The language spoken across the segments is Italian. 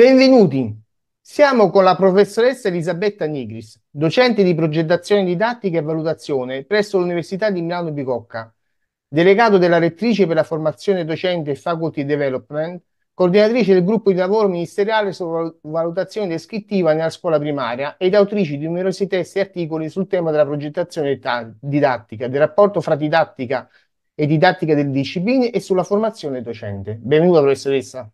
Benvenuti, siamo con la professoressa Elisabetta Nigris, docente di progettazione didattica e valutazione presso l'Università di Milano Bicocca, delegato della rettrice per la formazione docente e faculty development, coordinatrice del gruppo di lavoro ministeriale sulla valutazione descrittiva nella scuola primaria ed autrice di numerosi testi e articoli sul tema della progettazione didattica, del rapporto fra didattica e didattica delle discipline e sulla formazione docente. Benvenuta professoressa.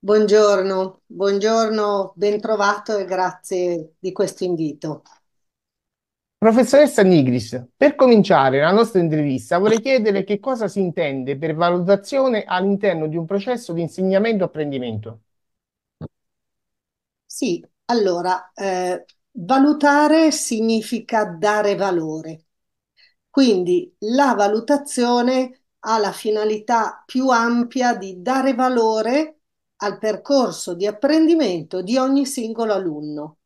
Buongiorno, buongiorno, bentrovato e grazie di questo invito. Professoressa Nigris, per cominciare la nostra intervista vorrei chiedere che cosa si intende per valutazione all'interno di un processo di insegnamento-apprendimento. Sì, allora, eh, valutare significa dare valore. Quindi la valutazione ha la finalità più ampia di dare valore al percorso di apprendimento di ogni singolo alunno.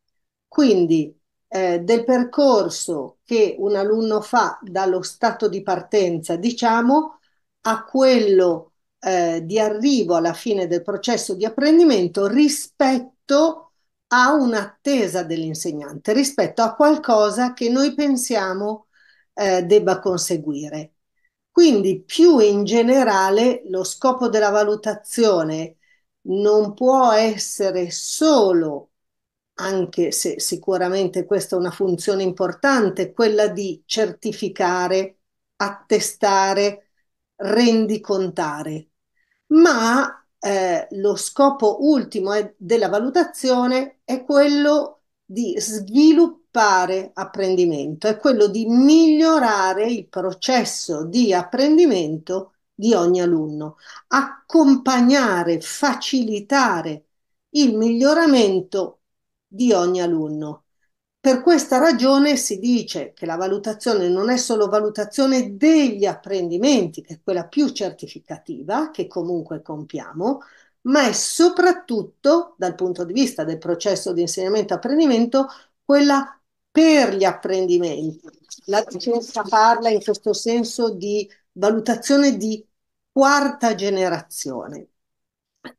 Quindi eh, del percorso che un alunno fa dallo stato di partenza, diciamo, a quello eh, di arrivo alla fine del processo di apprendimento rispetto a un'attesa dell'insegnante, rispetto a qualcosa che noi pensiamo eh, debba conseguire. Quindi più in generale lo scopo della valutazione non può essere solo, anche se sicuramente questa è una funzione importante, quella di certificare, attestare, rendicontare, ma eh, lo scopo ultimo è, eh, della valutazione è quello di sviluppare apprendimento, è quello di migliorare il processo di apprendimento di ogni alunno, accompagnare, facilitare il miglioramento di ogni alunno. Per questa ragione si dice che la valutazione non è solo valutazione degli apprendimenti, che è quella più certificativa che comunque compiamo, ma è soprattutto dal punto di vista del processo di insegnamento-apprendimento quella per gli apprendimenti. La scienza parla in questo senso di valutazione di quarta generazione.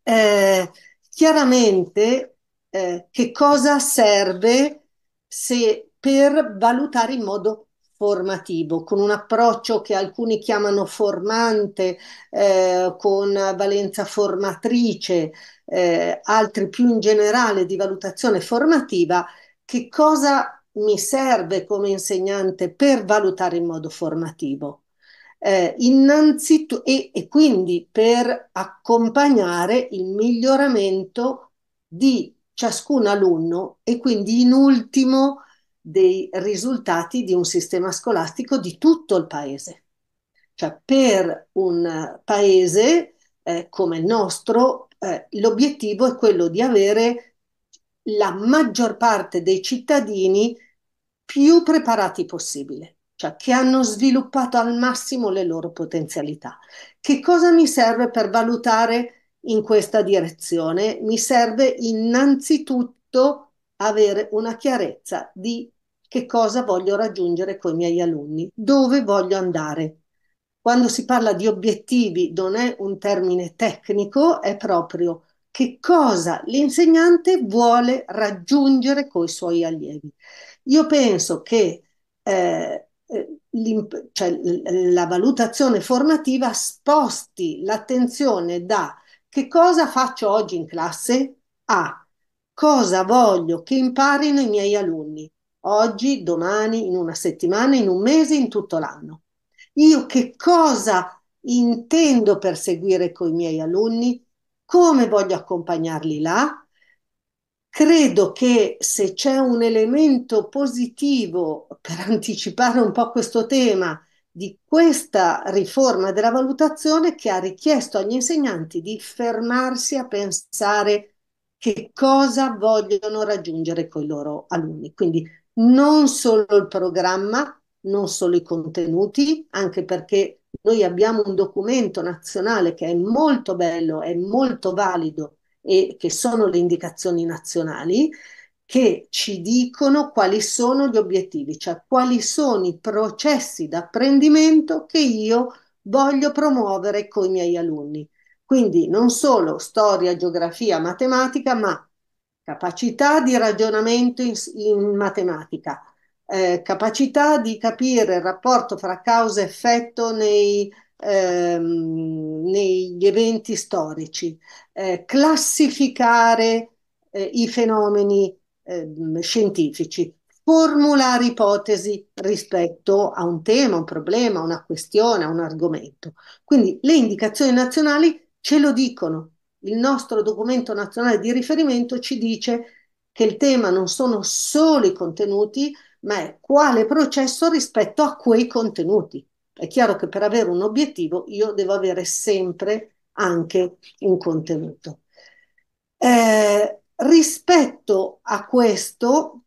Eh, chiaramente eh, che cosa serve se per valutare in modo formativo, con un approccio che alcuni chiamano formante, eh, con valenza formatrice, eh, altri più in generale di valutazione formativa, che cosa mi serve come insegnante per valutare in modo formativo? eh, innanzitutto e, e quindi per accompagnare il miglioramento di ciascun alunno e quindi in ultimo dei risultati di un sistema scolastico di tutto il paese. Cioè per un paese eh, come il nostro eh, l'obiettivo è quello di avere la maggior parte dei cittadini più preparati possibile cioè che hanno sviluppato al massimo le loro potenzialità. Che cosa mi serve per valutare in questa direzione? Mi serve innanzitutto avere una chiarezza di che cosa voglio raggiungere con i miei alunni, dove voglio andare. Quando si parla di obiettivi non è un termine tecnico, è proprio che cosa l'insegnante vuole raggiungere con i suoi allievi. Io penso che eh, cioè, la valutazione formativa sposti l'attenzione da che cosa faccio oggi in classe a cosa voglio che imparino i miei alunni oggi, domani, in una settimana, in un mese, in tutto l'anno. Io che cosa intendo perseguire con i miei alunni, come voglio accompagnarli là Credo che se c'è un elemento positivo per anticipare un po' questo tema di questa riforma della valutazione che ha richiesto agli insegnanti di fermarsi a pensare che cosa vogliono raggiungere con i loro alunni. Quindi non solo il programma, non solo i contenuti, anche perché noi abbiamo un documento nazionale che è molto bello, è molto valido e che sono le indicazioni nazionali che ci dicono quali sono gli obiettivi, cioè quali sono i processi d'apprendimento che io voglio promuovere con i miei alunni. Quindi non solo storia, geografia, matematica, ma capacità di ragionamento in, in matematica, eh, capacità di capire il rapporto fra causa e effetto nei ehm, negli eventi storici, eh, classificare eh, i fenomeni ehm, scientifici, formulare ipotesi rispetto a un tema, un problema, una questione, un argomento. Quindi le indicazioni nazionali ce lo dicono. Il nostro documento nazionale di riferimento ci dice che il tema non sono solo i contenuti, ma è quale processo rispetto a quei contenuti. È chiaro che per avere un obiettivo io devo avere sempre anche un contenuto. Eh, rispetto a questo,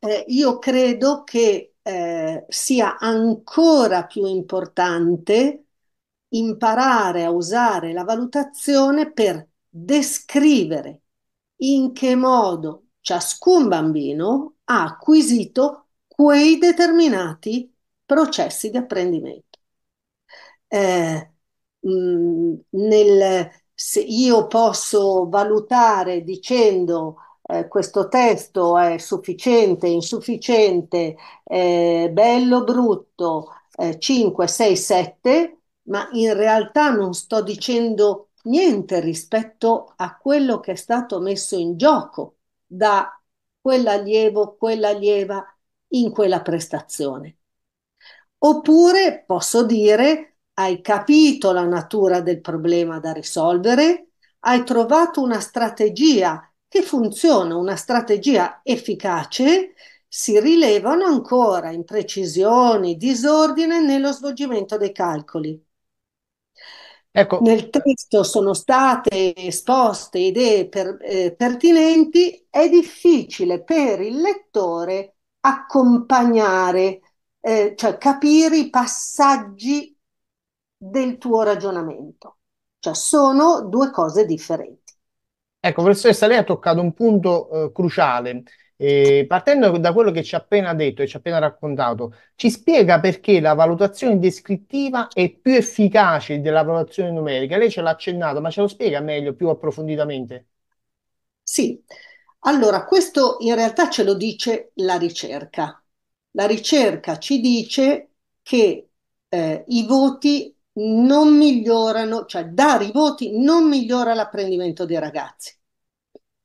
eh, io credo che eh, sia ancora più importante imparare a usare la valutazione per descrivere in che modo ciascun bambino ha acquisito quei determinati processi di apprendimento. Eh, nel, se io posso valutare dicendo eh, questo testo è sufficiente, insufficiente, eh, bello, brutto, 5, 6, 7, ma in realtà non sto dicendo niente rispetto a quello che è stato messo in gioco da quell'allievo, quell'allieva in quella prestazione. Oppure posso dire hai capito la natura del problema da risolvere, hai trovato una strategia che funziona, una strategia efficace, si rilevano ancora imprecisioni, disordine nello svolgimento dei calcoli. Ecco. Nel testo sono state esposte idee per, eh, pertinenti, è difficile per il lettore accompagnare eh, cioè capire i passaggi del tuo ragionamento. Cioè sono due cose differenti. Ecco, professoressa, lei ha toccato un punto eh, cruciale. Eh, partendo da quello che ci ha appena detto e ci ha appena raccontato, ci spiega perché la valutazione descrittiva è più efficace della valutazione numerica. Lei ce l'ha accennato, ma ce lo spiega meglio, più approfonditamente? Sì, allora questo in realtà ce lo dice la ricerca la ricerca ci dice che eh, i voti non migliorano, cioè dare i voti non migliora l'apprendimento dei ragazzi.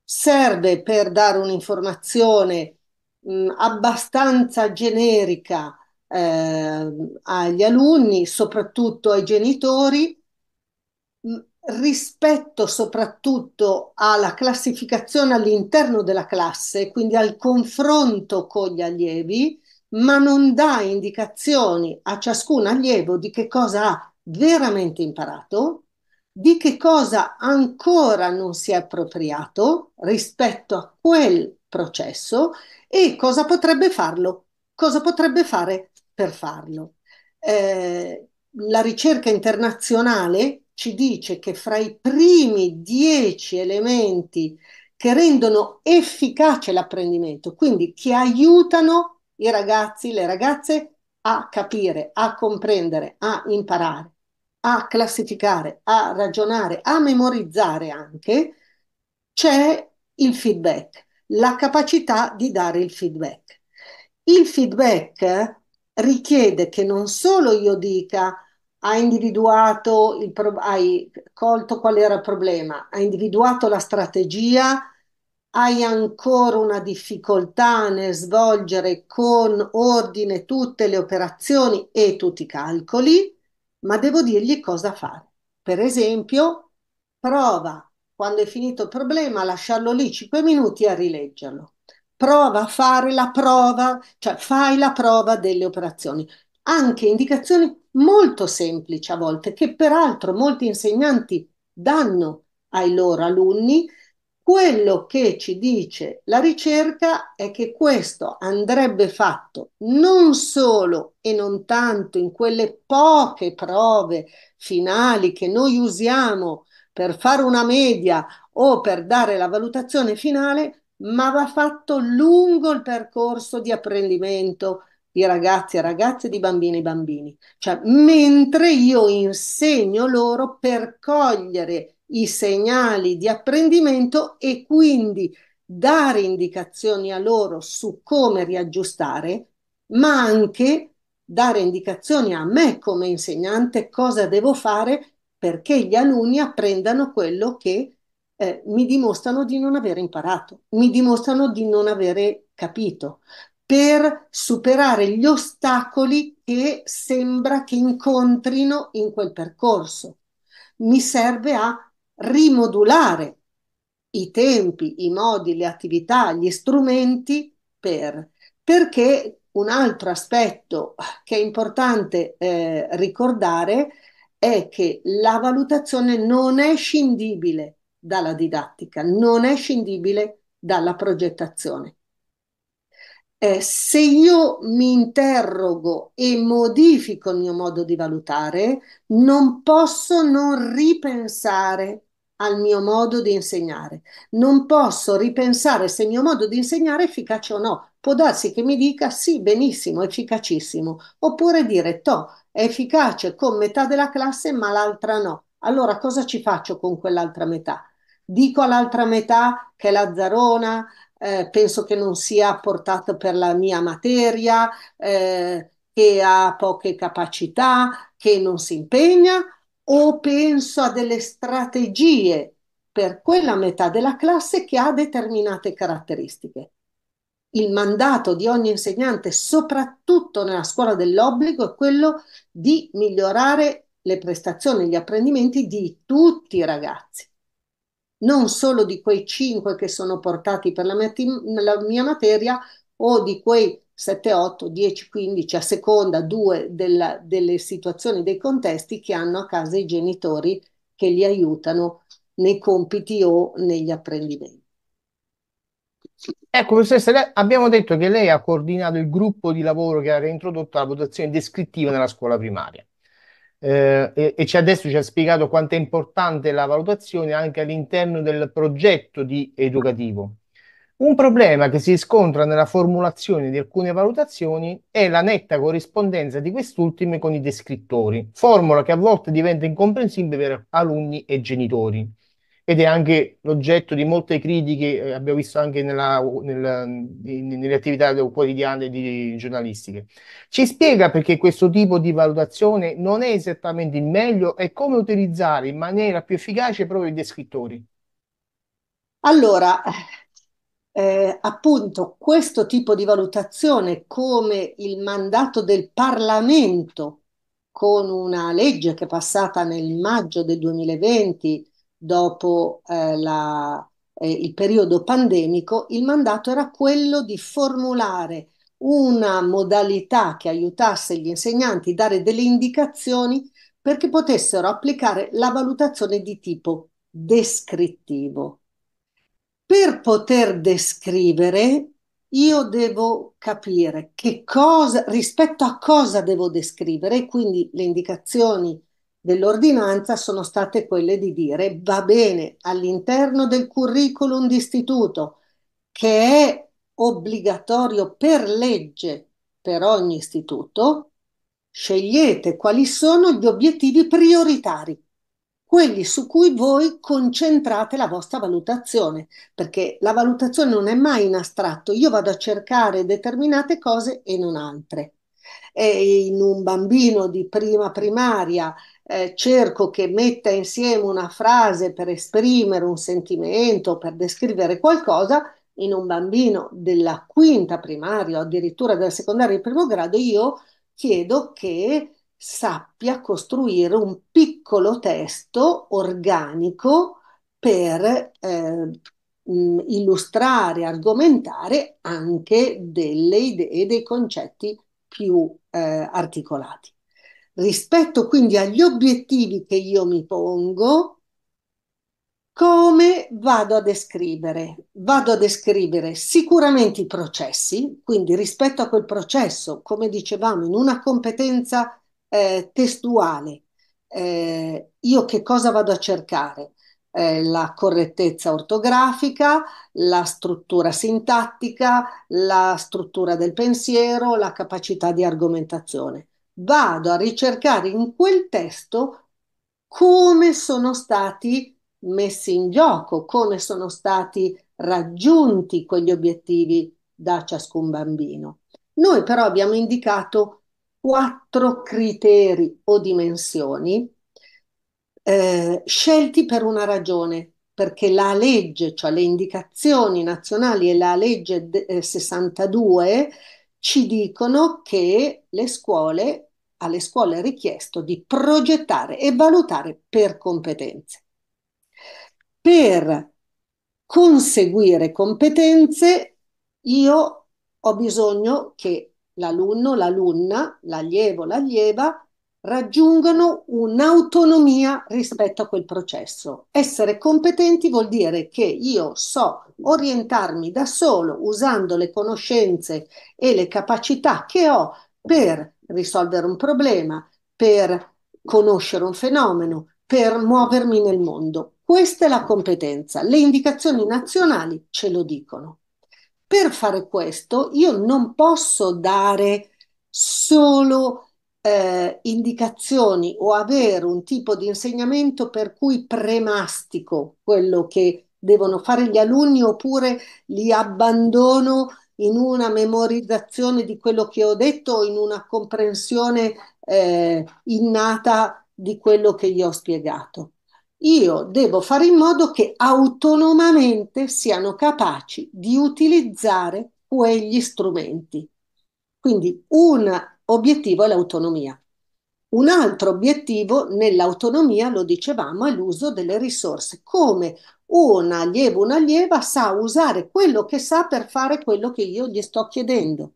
Serve per dare un'informazione mh, mm, abbastanza generica eh, agli alunni, soprattutto ai genitori, mh, mm, rispetto soprattutto alla classificazione all'interno della classe, quindi al confronto con gli allievi, ma non dà indicazioni a ciascun allievo di che cosa ha veramente imparato, di che cosa ancora non si è appropriato rispetto a quel processo e cosa potrebbe farlo, cosa potrebbe fare per farlo. Eh, la ricerca internazionale ci dice che fra i primi dieci elementi che rendono efficace l'apprendimento, quindi che aiutano i ragazzi, le ragazze a capire, a comprendere, a imparare, a classificare, a ragionare, a memorizzare anche, c'è il feedback, la capacità di dare il feedback. Il feedback richiede che non solo io dica hai individuato, il pro- hai colto qual era il problema, hai individuato la strategia, hai ancora una difficoltà nel svolgere con ordine tutte le operazioni e tutti i calcoli, ma devo dirgli cosa fare. Per esempio, prova quando è finito il problema a lasciarlo lì 5 minuti a rileggerlo. Prova a fare la prova, cioè fai la prova delle operazioni. Anche indicazioni molto semplici a volte, che peraltro molti insegnanti danno ai loro alunni quello che ci dice la ricerca è che questo andrebbe fatto non solo e non tanto in quelle poche prove finali che noi usiamo per fare una media o per dare la valutazione finale, ma va fatto lungo il percorso di apprendimento di ragazzi e ragazze, di bambini e bambini. Cioè, mentre io insegno loro per cogliere i segnali di apprendimento e quindi dare indicazioni a loro su come riaggiustare, ma anche dare indicazioni a me come insegnante cosa devo fare perché gli alunni apprendano quello che eh, mi dimostrano di non aver imparato, mi dimostrano di non avere capito, per superare gli ostacoli che sembra che incontrino in quel percorso. Mi serve a rimodulare i tempi, i modi, le attività, gli strumenti per. Perché un altro aspetto che è importante eh, ricordare è che la valutazione non è scindibile dalla didattica, non è scindibile dalla progettazione. Eh, se io mi interrogo e modifico il mio modo di valutare, non posso non ripensare al mio modo di insegnare. Non posso ripensare se il mio modo di insegnare è efficace o no. Può darsi che mi dica sì, benissimo, efficacissimo, oppure dire to, è efficace con metà della classe ma l'altra no. Allora cosa ci faccio con quell'altra metà? Dico all'altra metà che è lazzarona, eh, penso che non sia portata per la mia materia, eh, che ha poche capacità, che non si impegna, o penso a delle strategie per quella metà della classe che ha determinate caratteristiche. Il mandato di ogni insegnante, soprattutto nella scuola dell'obbligo, è quello di migliorare le prestazioni e gli apprendimenti di tutti i ragazzi, non solo di quei cinque che sono portati per la mia, la mia materia o di quei 7, 8, 10, 15, a seconda due della, delle situazioni, dei contesti che hanno a casa i genitori che li aiutano nei compiti o negli apprendimenti. Ecco, professoressa, lei, abbiamo detto che lei ha coordinato il gruppo di lavoro che ha reintrodotto la votazione descrittiva nella scuola primaria. Eh, e, e adesso ci ha spiegato quanto è importante la valutazione anche all'interno del progetto di educativo. Un problema che si riscontra nella formulazione di alcune valutazioni è la netta corrispondenza di quest'ultime con i descrittori, formula che a volte diventa incomprensibile per alunni e genitori. Ed è anche l'oggetto di molte critiche, eh, abbiamo visto anche nella, nella, in, nelle attività quotidiane di, giornalistiche. Ci spiega perché questo tipo di valutazione non è esattamente il meglio e come utilizzare in maniera più efficace proprio i descrittori. Allora, eh, appunto questo tipo di valutazione come il mandato del Parlamento con una legge che è passata nel maggio del 2020 dopo eh, la, eh, il periodo pandemico, il mandato era quello di formulare una modalità che aiutasse gli insegnanti a dare delle indicazioni perché potessero applicare la valutazione di tipo descrittivo. Per poter descrivere, io devo capire che cosa, rispetto a cosa devo descrivere, quindi le indicazioni dell'ordinanza sono state quelle di dire va bene all'interno del curriculum d'istituto che è obbligatorio per legge per ogni istituto, scegliete quali sono gli obiettivi prioritari quelli su cui voi concentrate la vostra valutazione, perché la valutazione non è mai in astratto, io vado a cercare determinate cose e non altre. E in un bambino di prima primaria eh, cerco che metta insieme una frase per esprimere un sentimento, per descrivere qualcosa, in un bambino della quinta primaria o addirittura della secondaria di primo grado io chiedo che sappia costruire un piccolo testo organico per eh, mm, illustrare, argomentare anche delle idee, e dei concetti più eh, articolati. Rispetto quindi agli obiettivi che io mi pongo, come vado a descrivere? Vado a descrivere sicuramente i processi, quindi rispetto a quel processo, come dicevamo, in una competenza eh, testuale. Eh, io che cosa vado a cercare? Eh, la correttezza ortografica, la struttura sintattica, la struttura del pensiero, la capacità di argomentazione. Vado a ricercare in quel testo come sono stati messi in gioco, come sono stati raggiunti quegli obiettivi da ciascun bambino. Noi però abbiamo indicato quattro criteri o dimensioni eh, scelti per una ragione, perché la legge, cioè le indicazioni nazionali e la legge eh, 62 ci dicono che le scuole, alle scuole è richiesto di progettare e valutare per competenze. Per conseguire competenze io ho bisogno che l'alunno, l'alunna, l'allievo, l'allieva raggiungono un'autonomia rispetto a quel processo. Essere competenti vuol dire che io so orientarmi da solo usando le conoscenze e le capacità che ho per risolvere un problema, per conoscere un fenomeno, per muovermi nel mondo. Questa è la competenza. Le indicazioni nazionali ce lo dicono. Per fare questo io non posso dare solo eh, indicazioni o avere un tipo di insegnamento per cui premastico quello che devono fare gli alunni oppure li abbandono in una memorizzazione di quello che ho detto o in una comprensione eh, innata di quello che gli ho spiegato io devo fare in modo che autonomamente siano capaci di utilizzare quegli strumenti. Quindi un obiettivo è l'autonomia. Un altro obiettivo nell'autonomia, lo dicevamo, è l'uso delle risorse, come un allievo, un'allieva sa usare quello che sa per fare quello che io gli sto chiedendo.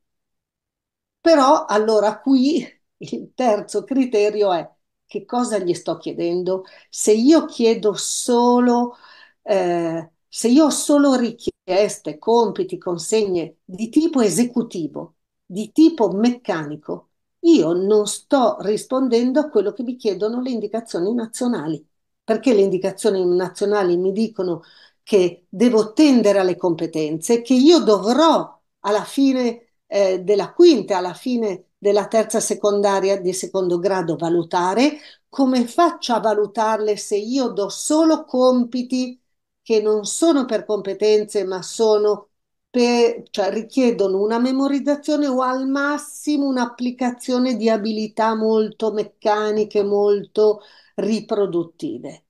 Però allora qui il terzo criterio è che cosa gli sto chiedendo? Se io chiedo solo, eh, se io ho solo richieste, compiti, consegne di tipo esecutivo, di tipo meccanico, io non sto rispondendo a quello che mi chiedono le indicazioni nazionali, perché le indicazioni nazionali mi dicono che devo tendere alle competenze, che io dovrò alla fine eh, della quinta, alla fine della terza secondaria di secondo grado valutare, come faccio a valutarle se io do solo compiti che non sono per competenze, ma sono per, cioè richiedono una memorizzazione o al massimo un'applicazione di abilità molto meccaniche, molto riproduttive.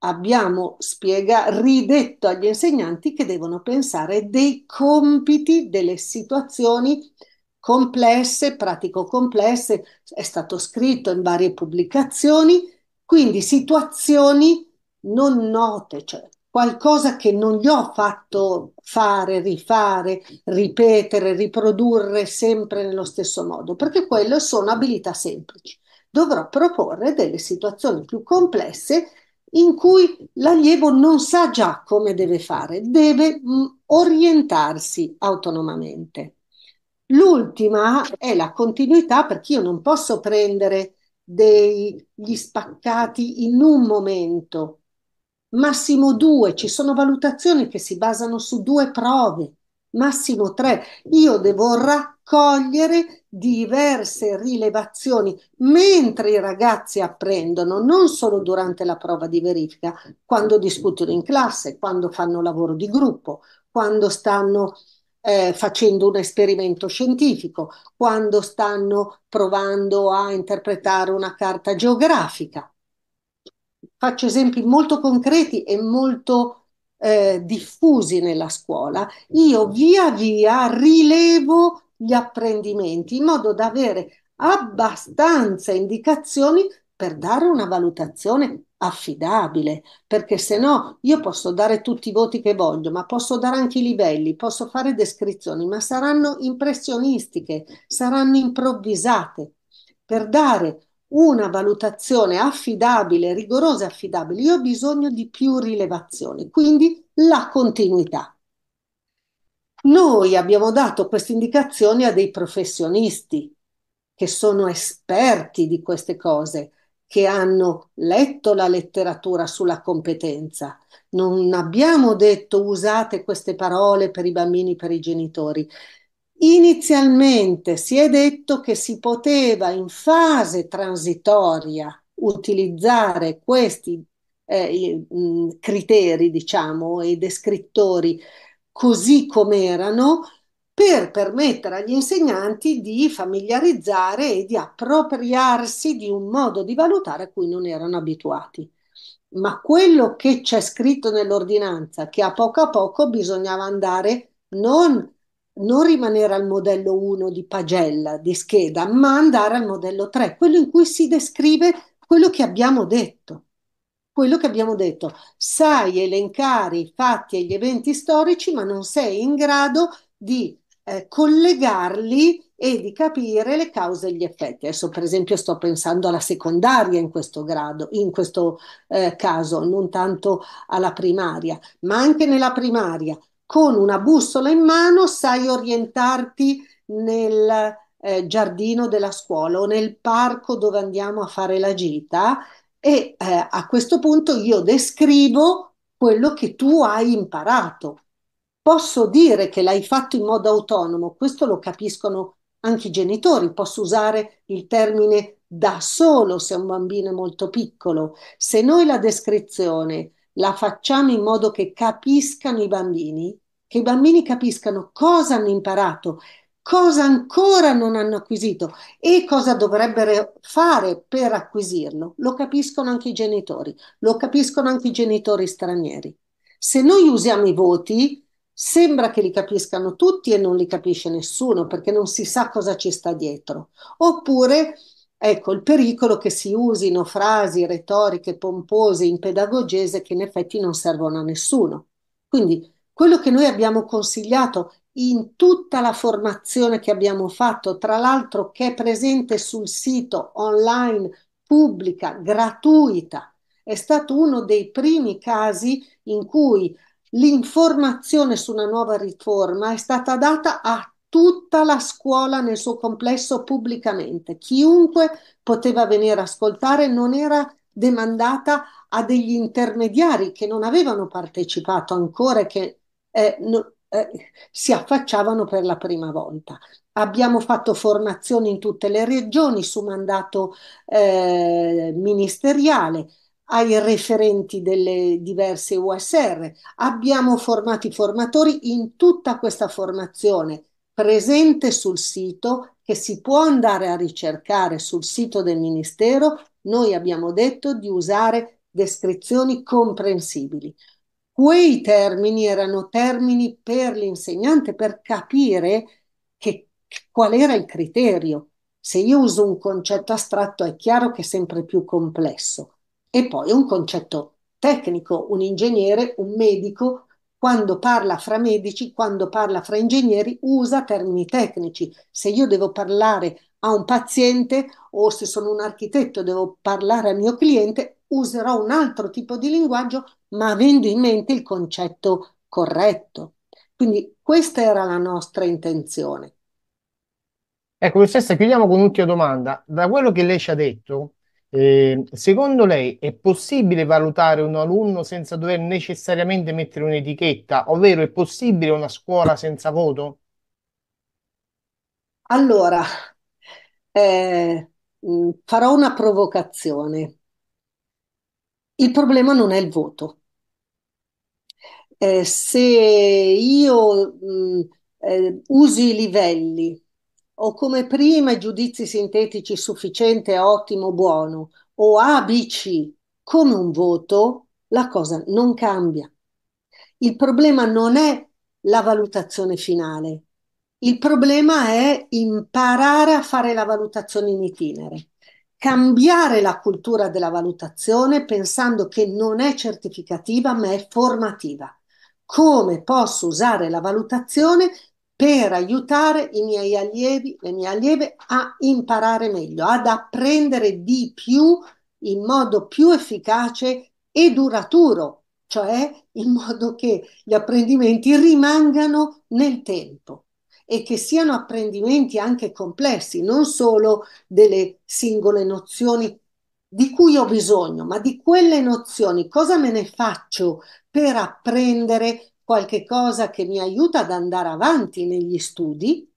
Abbiamo spiega, ridetto agli insegnanti che devono pensare dei compiti, delle situazioni complesse, pratico complesse, è stato scritto in varie pubblicazioni, quindi situazioni non note, cioè qualcosa che non gli ho fatto fare, rifare, ripetere, riprodurre sempre nello stesso modo, perché quelle sono abilità semplici. Dovrò proporre delle situazioni più complesse in cui l'allievo non sa già come deve fare, deve mm, orientarsi autonomamente. L'ultima è la continuità perché io non posso prendere degli spaccati in un momento, massimo due, ci sono valutazioni che si basano su due prove, massimo tre. Io devo raccogliere diverse rilevazioni mentre i ragazzi apprendono, non solo durante la prova di verifica, quando discutono in classe, quando fanno lavoro di gruppo, quando stanno eh, facendo un esperimento scientifico, quando stanno provando a interpretare una carta geografica. Faccio esempi molto concreti e molto eh, diffusi nella scuola. Io via via rilevo gli apprendimenti in modo da avere abbastanza indicazioni per dare una valutazione affidabile, perché se no io posso dare tutti i voti che voglio, ma posso dare anche i livelli, posso fare descrizioni, ma saranno impressionistiche, saranno improvvisate. Per dare una valutazione affidabile, rigorosa e affidabile, io ho bisogno di più rilevazioni, quindi la continuità. Noi abbiamo dato queste indicazioni a dei professionisti che sono esperti di queste cose, che hanno letto la letteratura sulla competenza. Non abbiamo detto usate queste parole per i bambini, per i genitori. Inizialmente si è detto che si poteva in fase transitoria utilizzare questi eh, mm, criteri, diciamo, e descrittori così come erano per permettere agli insegnanti di familiarizzare e di appropriarsi di un modo di valutare a cui non erano abituati. Ma quello che c'è scritto nell'ordinanza, che a poco a poco bisognava andare non, non rimanere al modello 1 di pagella, di scheda, ma andare al modello 3, quello in cui si descrive quello che abbiamo detto quello che abbiamo detto. Sai elencare i fatti e gli eventi storici, ma non sei in grado di eh, collegarli e di capire le cause e gli effetti. Adesso, per esempio, sto pensando alla secondaria in questo grado, in questo eh, caso, non tanto alla primaria, ma anche nella primaria. Con una bussola in mano sai orientarti nel eh, giardino della scuola o nel parco dove andiamo a fare la gita e eh, a questo punto io descrivo quello che tu hai imparato posso dire che l'hai fatto in modo autonomo, questo lo capiscono anche i genitori, posso usare il termine da solo se un bambino è molto piccolo. Se noi la descrizione la facciamo in modo che capiscano i bambini, che i bambini capiscano cosa hanno imparato, cosa ancora non hanno acquisito e cosa dovrebbero fare per acquisirlo, lo capiscono anche i genitori, lo capiscono anche i genitori stranieri. Se noi usiamo i voti, Sembra che li capiscano tutti e non li capisce nessuno perché non si sa cosa ci sta dietro. Oppure, ecco, il pericolo che si usino frasi retoriche pompose in pedagogese che in effetti non servono a nessuno. Quindi quello che noi abbiamo consigliato in tutta la formazione che abbiamo fatto, tra l'altro che è presente sul sito online pubblica, gratuita, è stato uno dei primi casi in cui l'informazione su una nuova riforma è stata data a tutta la scuola nel suo complesso pubblicamente. Chiunque poteva venire a ascoltare non era demandata a degli intermediari che non avevano partecipato ancora e che eh, no, eh, si affacciavano per la prima volta. Abbiamo fatto formazioni in tutte le regioni su mandato eh, ministeriale ai referenti delle diverse USR. Abbiamo formato i formatori in tutta questa formazione presente sul sito che si può andare a ricercare sul sito del Ministero. Noi abbiamo detto di usare descrizioni comprensibili. Quei termini erano termini per l'insegnante per capire che, qual era il criterio. Se io uso un concetto astratto è chiaro che è sempre più complesso e poi è un concetto tecnico, un ingegnere, un medico, quando parla fra medici, quando parla fra ingegneri, usa termini tecnici. Se io devo parlare a un paziente o se sono un architetto devo parlare al mio cliente, userò un altro tipo di linguaggio, ma avendo in mente il concetto corretto. Quindi questa era la nostra intenzione. Ecco, professoressa, chiudiamo con un'ultima domanda. Da quello che lei ci ha detto, Ehm, secondo lei è possibile valutare un alunno senza dover necessariamente mettere un'etichetta, ovvero è possibile una scuola senza voto? Allora, eh, mm, farò una provocazione. Il problema non è il voto. Eh, se io mh, mm, eh, uso i livelli o come prima i giudizi sintetici sufficiente, ottimo, buono, o A, B, C, come un voto, la cosa non cambia. Il problema non è la valutazione finale, il problema è imparare a fare la valutazione in itinere, cambiare la cultura della valutazione pensando che non è certificativa ma è formativa. Come posso usare la valutazione per aiutare i miei allievi, le mie allieve a imparare meglio, ad apprendere di più in modo più efficace e duraturo, cioè in modo che gli apprendimenti rimangano nel tempo e che siano apprendimenti anche complessi, non solo delle singole nozioni di cui ho bisogno, ma di quelle nozioni, cosa me ne faccio per apprendere qualche cosa che mi aiuta ad andare avanti negli studi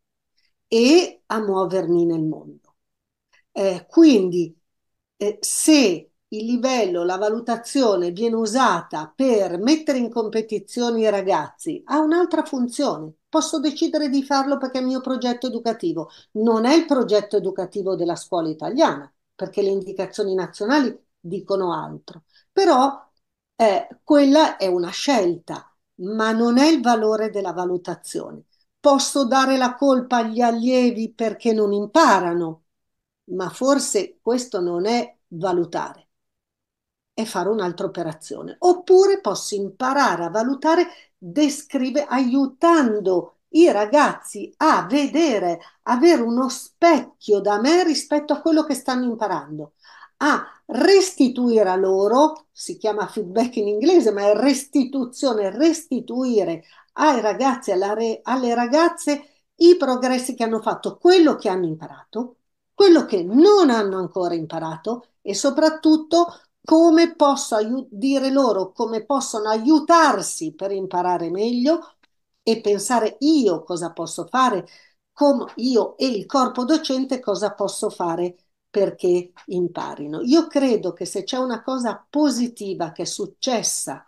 e a muovermi nel mondo. Eh, quindi, eh, se il livello, la valutazione viene usata per mettere in competizione i ragazzi, ha un'altra funzione. Posso decidere di farlo perché è il mio progetto educativo. Non è il progetto educativo della scuola italiana, perché le indicazioni nazionali dicono altro. Però eh, quella è una scelta ma non è il valore della valutazione. Posso dare la colpa agli allievi perché non imparano, ma forse questo non è valutare, è fare un'altra operazione. Oppure posso imparare a valutare descrive, aiutando i ragazzi a vedere, avere uno specchio da me rispetto a quello che stanno imparando a restituire a loro, si chiama feedback in inglese, ma è restituzione, restituire ai ragazzi e alle ragazze i progressi che hanno fatto, quello che hanno imparato, quello che non hanno ancora imparato e soprattutto come posso aiut- dire loro come possono aiutarsi per imparare meglio e pensare io cosa posso fare, come io e il corpo docente cosa posso fare perché imparino. Io credo che se c'è una cosa positiva che è successa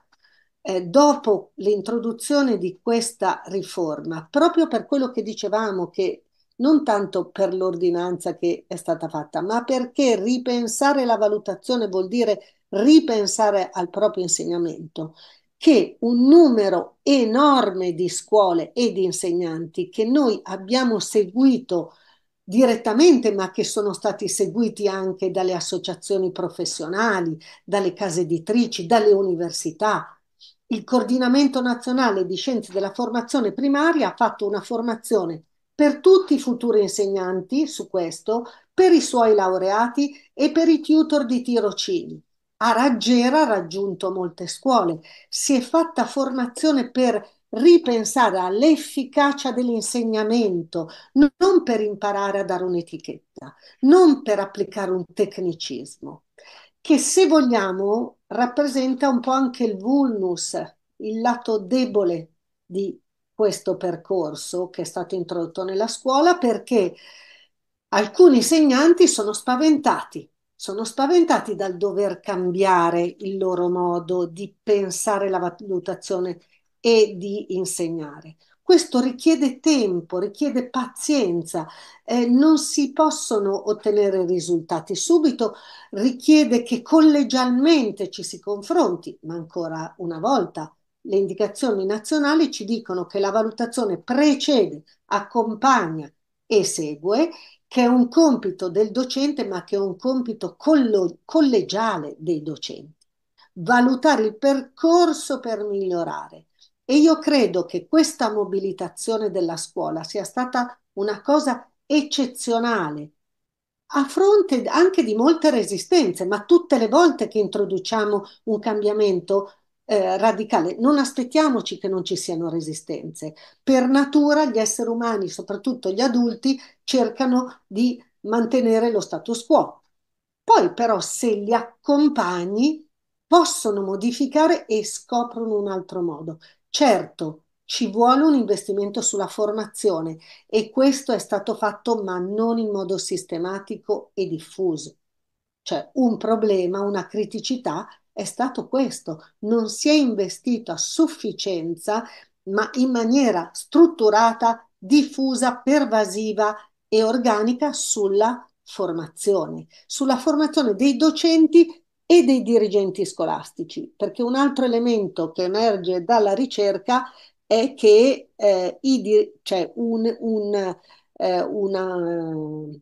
eh, dopo l'introduzione di questa riforma, proprio per quello che dicevamo, che non tanto per l'ordinanza che è stata fatta, ma perché ripensare la valutazione vuol dire ripensare al proprio insegnamento, che un numero enorme di scuole e di insegnanti che noi abbiamo seguito direttamente, ma che sono stati seguiti anche dalle associazioni professionali, dalle case editrici, dalle università. Il coordinamento nazionale di scienze della formazione primaria ha fatto una formazione per tutti i futuri insegnanti su questo, per i suoi laureati e per i tutor di tirocini. A Raggera ha raggiunto molte scuole, si è fatta formazione per ripensare all'efficacia dell'insegnamento, non per imparare a dare un'etichetta, non per applicare un tecnicismo, che se vogliamo rappresenta un po' anche il vulnus, il lato debole di questo percorso che è stato introdotto nella scuola perché alcuni insegnanti sono spaventati sono spaventati dal dover cambiare il loro modo di pensare la valutazione e di insegnare. Questo richiede tempo, richiede pazienza, eh, non si possono ottenere risultati subito, richiede che collegialmente ci si confronti, ma ancora una volta le indicazioni nazionali ci dicono che la valutazione precede, accompagna e segue, che è un compito del docente, ma che è un compito collo- collegiale dei docenti. Valutare il percorso per migliorare e io credo che questa mobilitazione della scuola sia stata una cosa eccezionale, a fronte anche di molte resistenze, ma tutte le volte che introduciamo un cambiamento eh, radicale, non aspettiamoci che non ci siano resistenze. Per natura gli esseri umani, soprattutto gli adulti, cercano di mantenere lo status quo. Poi però se li accompagni possono modificare e scoprono un altro modo. Certo, ci vuole un investimento sulla formazione e questo è stato fatto ma non in modo sistematico e diffuso. Cioè un problema, una criticità è stato questo, non si è investito a sufficienza ma in maniera strutturata, diffusa, pervasiva e organica sulla formazione, sulla formazione dei docenti e dei dirigenti scolastici, perché un altro elemento che emerge dalla ricerca è che eh, c'è cioè un, un, eh, un,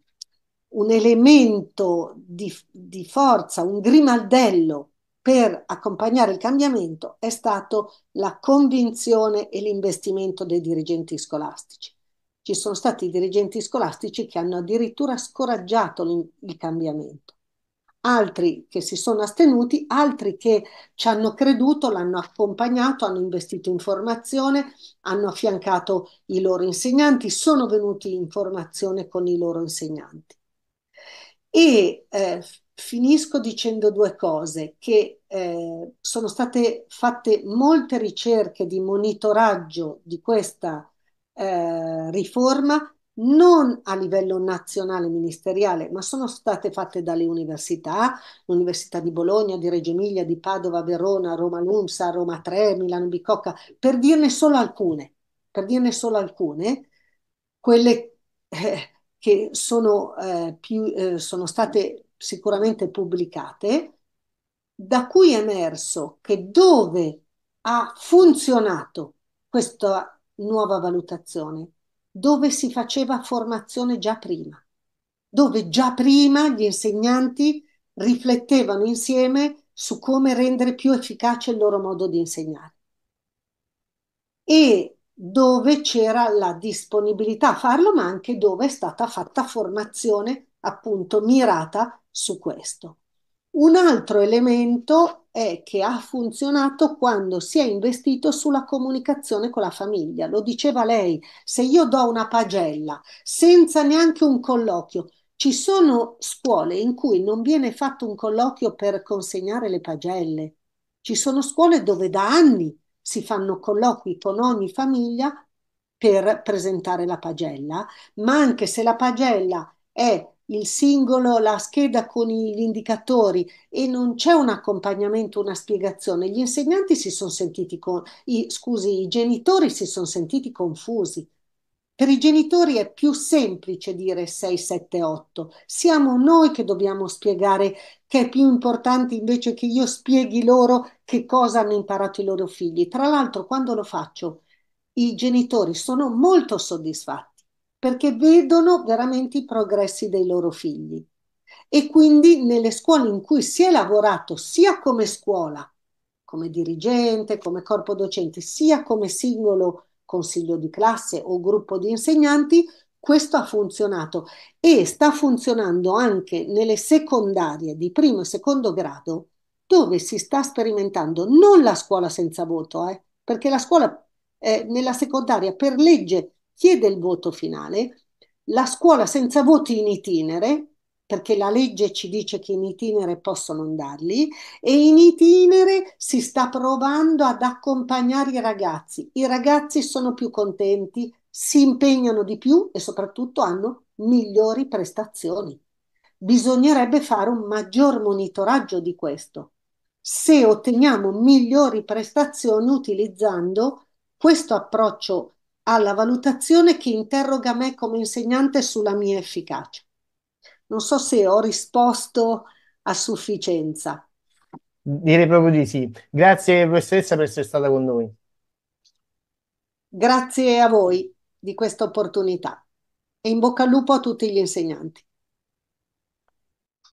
elemento di, di forza, un grimaldello per accompagnare il cambiamento è stato la convinzione e l'investimento dei dirigenti scolastici. Ci sono stati dirigenti scolastici che hanno addirittura scoraggiato il cambiamento altri che si sono astenuti, altri che ci hanno creduto, l'hanno accompagnato, hanno investito in formazione, hanno affiancato i loro insegnanti, sono venuti in formazione con i loro insegnanti. E eh, finisco dicendo due cose, che eh, sono state fatte molte ricerche di monitoraggio di questa eh, riforma non a livello nazionale ministeriale, ma sono state fatte dalle università, l'Università di Bologna, di Reggio Emilia, di Padova, Verona, Roma Lumsa, Roma 3, Milano Bicocca, per dirne solo alcune, per dirne solo alcune, quelle eh, che sono, eh, più, eh, sono state sicuramente pubblicate, da cui è emerso che dove ha funzionato questa nuova valutazione dove si faceva formazione già prima, dove già prima gli insegnanti riflettevano insieme su come rendere più efficace il loro modo di insegnare e dove c'era la disponibilità a farlo, ma anche dove è stata fatta formazione appunto mirata su questo. Un altro elemento è che ha funzionato quando si è investito sulla comunicazione con la famiglia. Lo diceva lei, se io do una pagella senza neanche un colloquio, ci sono scuole in cui non viene fatto un colloquio per consegnare le pagelle, ci sono scuole dove da anni si fanno colloqui con ogni famiglia per presentare la pagella, ma anche se la pagella è il singolo, la scheda con gli indicatori e non c'è un accompagnamento, una spiegazione. Gli insegnanti si sono sentiti, con, i, scusi, i genitori si sono sentiti confusi. Per i genitori è più semplice dire 6, 7, 8. Siamo noi che dobbiamo spiegare che è più importante invece che io spieghi loro che cosa hanno imparato i loro figli. Tra l'altro, quando lo faccio, i genitori sono molto soddisfatti perché vedono veramente i progressi dei loro figli. E quindi nelle scuole in cui si è lavorato sia come scuola, come dirigente, come corpo docente, sia come singolo consiglio di classe o gruppo di insegnanti, questo ha funzionato e sta funzionando anche nelle secondarie di primo e secondo grado dove si sta sperimentando non la scuola senza voto, eh, perché la scuola eh, nella secondaria per legge chiede il voto finale, la scuola senza voti in itinere, perché la legge ci dice che in itinere possono andarli, e in itinere si sta provando ad accompagnare i ragazzi. I ragazzi sono più contenti, si impegnano di più e soprattutto hanno migliori prestazioni. Bisognerebbe fare un maggior monitoraggio di questo. Se otteniamo migliori prestazioni utilizzando questo approccio alla valutazione che interroga me come insegnante sulla mia efficacia. Non so se ho risposto a sufficienza. Direi proprio di sì. Grazie professoressa per essere stata con noi. Grazie a voi di questa opportunità e in bocca al lupo a tutti gli insegnanti.